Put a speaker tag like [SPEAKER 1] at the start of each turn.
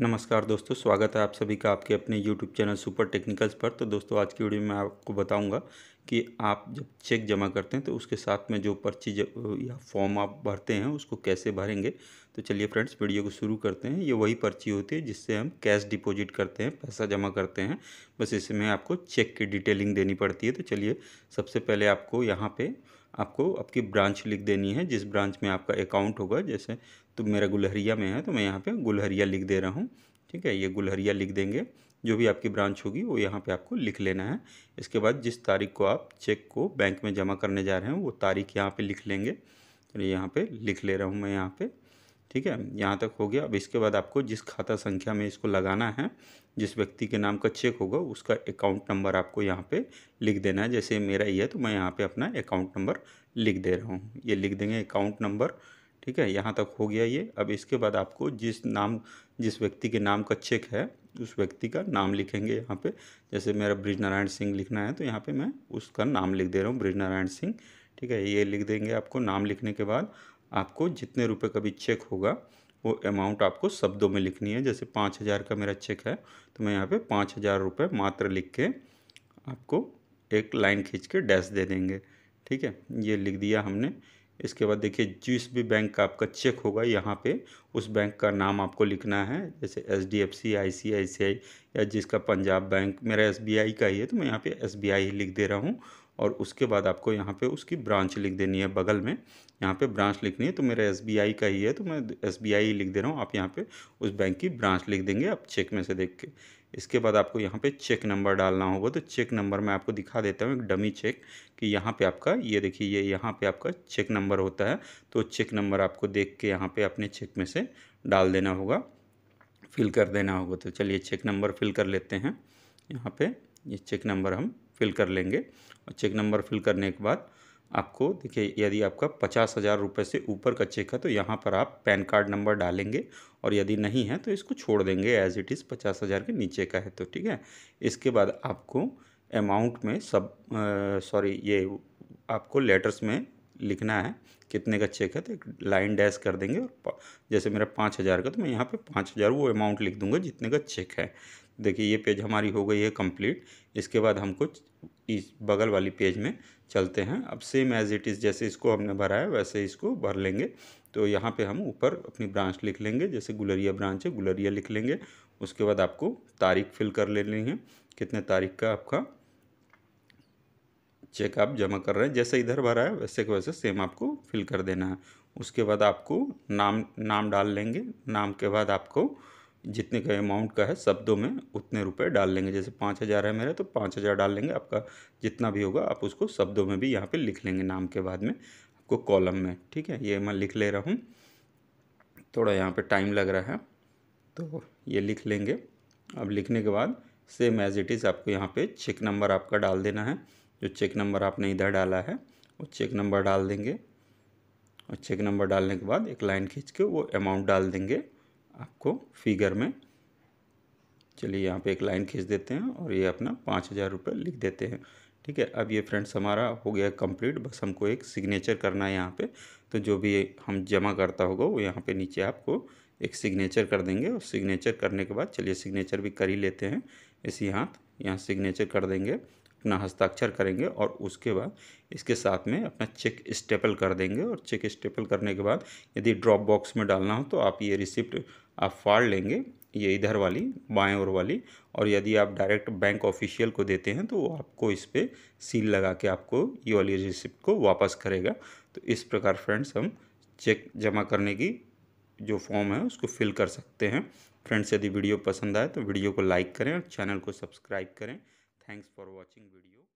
[SPEAKER 1] नमस्कार दोस्तों स्वागत है आप सभी का आपके अपने YouTube चैनल सुपर टेक्निकल्स पर तो दोस्तों आज की वीडियो में आपको बताऊंगा कि आप जब चेक जमा करते हैं तो उसके साथ में जो पर्ची या फॉर्म आप भरते हैं उसको कैसे भरेंगे तो चलिए फ्रेंड्स वीडियो को शुरू करते हैं ये वही पर्ची होती है जिससे हम कैश डिपोजिट करते हैं पैसा जमा करते हैं बस इसमें आपको चेक की डिटेलिंग देनी पड़ती है तो चलिए सबसे पहले आपको यहाँ पर आपको आपकी ब्रांच लिख देनी है जिस ब्रांच में आपका अकाउंट होगा जैसे तो मेरा गुलहरिया में है तो मैं यहाँ पे गुलहरिया लिख दे रहा हूँ ठीक है ये गुलहरिया लिख देंगे जो भी आपकी ब्रांच होगी वो यहाँ पे आपको लिख लेना है इसके बाद जिस तारीख को आप चेक को बैंक में जमा करने जा रहे हैं वो तारीख यहाँ पे लिख लेंगे तो यहाँ पर लिख ले रहा हूँ मैं यहाँ पे ठीक है यहाँ तक हो गया अब इसके बाद आपको जिस खाता संख्या में इसको लगाना है जिस व्यक्ति के नाम का चेक होगा उसका अकाउंट नंबर आपको यहाँ पे लिख देना है जैसे मेरा ये है तो मैं यहाँ पे अपना अकाउंट नंबर लिख दे रहा हूँ ये लिख देंगे अकाउंट नंबर ठीक है यहाँ तक हो गया ये अब इसके बाद आपको जिस नाम जिस व्यक्ति के नाम का चेक है उस व्यक्ति का नाम लिखेंगे यहाँ पे जैसे मेरा ब्रिज नारायण सिंह लिखना है तो यहाँ पर मैं उसका नाम लिख दे रहा हूँ ब्रिज नारायण सिंह ठीक है ये लिख देंगे आपको नाम लिखने के बाद आपको जितने रुपए का भी चेक होगा वो अमाउंट आपको शब्दों में लिखनी है जैसे पाँच हज़ार का मेरा चेक है तो मैं यहाँ पे पाँच हज़ार रुपये मात्र लिख के आपको एक लाइन खींच के डैश दे देंगे ठीक है ये लिख दिया हमने इसके बाद देखिए जिस भी बैंक का आपका चेक होगा यहाँ पे उस बैंक का नाम आपको लिखना है जैसे H D F C I C I C I या जिसका पंजाब बैंक मेरा एस बी आई का ही है तो मैं यहाँ पे एस बी आई ही लिख दे रहा हूँ और उसके बाद आपको यहाँ पे उसकी ब्रांच लिख देनी है बगल में यहाँ पे ब्रांच लिखनी है तो मेरा एस का ही है तो मैं एस ही लिख दे रहा हूँ आप यहाँ पे उस बैंक की ब्रांच लिख देंगे आप चेक में से देख के इसके बाद आपको यहाँ पे चेक नंबर डालना होगा तो चेक नंबर मैं आपको दिखा देता हूँ एक डमी चेक कि यहाँ पे आपका ये देखिए ये यहाँ पे आपका चेक नंबर होता है तो चेक नंबर आपको देख के यहाँ पे अपने चेक में से डाल देना होगा फिल कर देना होगा तो चलिए चेक नंबर फिल कर लेते हैं यहाँ पे ये चेक नंबर हम फिल कर लेंगे और चेक नंबर फिल करने के बाद आपको देखिए यदि आपका पचास हज़ार रुपये से ऊपर का चेक है तो यहाँ पर आप पैन कार्ड नंबर डालेंगे और यदि नहीं है तो इसको छोड़ देंगे एज इट इज़ पचास हज़ार के नीचे का है तो ठीक है इसके बाद आपको अमाउंट में सब सॉरी ये आपको लेटर्स में लिखना है कितने का चेक है तो एक लाइन डैश कर देंगे और जैसे मेरा पाँच हज़ार का तो मैं यहाँ पे पाँच हज़ार वो अमाउंट लिख दूंगा जितने का चेक है देखिए ये पेज हमारी हो गई है कंप्लीट इसके बाद हम कुछ इस बगल वाली पेज में चलते हैं अब सेम एज इट इज़ जैसे इसको हमने भरा है वैसे इसको भर लेंगे तो यहाँ पर हम ऊपर अपनी ब्रांच लिख लेंगे जैसे गुलरिया ब्रांच है गुलरिया लिख लेंगे उसके बाद आपको तारीख फिल कर लेनी है कितने तारीख का आपका चेक आप जमा कर रहे हैं जैसे इधर भरा है वैसे के वैसे सेम आपको फिल कर देना है उसके बाद आपको नाम नाम डाल लेंगे नाम के बाद आपको जितने का अमाउंट का है शब्दों में उतने रुपए डाल लेंगे जैसे पाँच हज़ार है मेरा तो पाँच हज़ार डाल लेंगे आपका जितना भी होगा आप उसको शब्दों में भी यहाँ पे लिख लेंगे नाम के बाद में आपको कॉलम में ठीक है ये मैं लिख ले रहा हूँ थोड़ा यहाँ पे टाइम लग रहा है तो ये लिख लेंगे अब लिखने के बाद सेम एज इट इज़ आपको यहाँ पर चेक नंबर आपका डाल देना है जो चेक नंबर आपने इधर डाला है वो चेक नंबर डाल देंगे और चेक नंबर डालने के बाद एक लाइन खींच के वो अमाउंट डाल देंगे आपको फिगर में चलिए यहाँ पे एक लाइन खींच देते हैं और ये अपना पाँच हज़ार रुपये लिख देते हैं ठीक है अब ये फ्रेंड्स हमारा हो गया कंप्लीट बस हमको एक सिग्नेचर करना है यहाँ पे तो जो भी हम जमा करता होगा वो यहाँ पे नीचे आपको एक सिग्नेचर कर देंगे और सिग्नेचर करने के बाद चलिए सिग्नेचर भी कर ही लेते हैं इसी हाथ यहाँ सिग्नेचर कर देंगे अपना हस्ताक्षर करेंगे और उसके बाद इसके साथ में अपना चेक स्टेपल कर देंगे और चेक स्टेपल करने के बाद यदि ड्रॉप बॉक्स में डालना हो तो आप ये रिसिप्ट आप फाड़ लेंगे ये इधर वाली बाएं ओर वाली और यदि आप डायरेक्ट बैंक ऑफिशियल को देते हैं तो वो आपको इस पर सील लगा के आपको ये वाली रिसिप्ट को वापस करेगा तो इस प्रकार फ्रेंड्स हम चेक जमा करने की जो फॉर्म है उसको फिल कर सकते हैं फ्रेंड्स यदि वीडियो पसंद आए तो वीडियो को लाइक करें और चैनल को सब्सक्राइब करें Thanks for watching video.